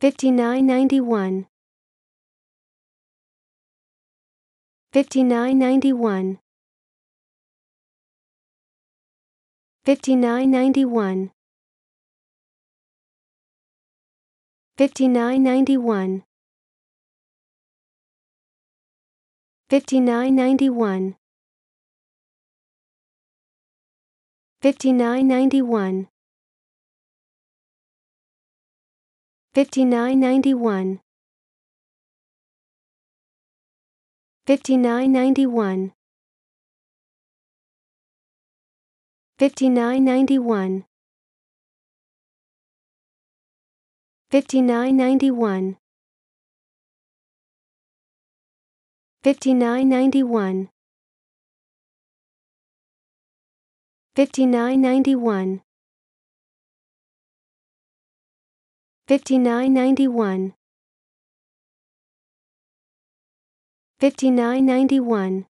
5991 5991 5991 5991 5991 5991 5991 5991 5991 5991 5991 5991 5991 5991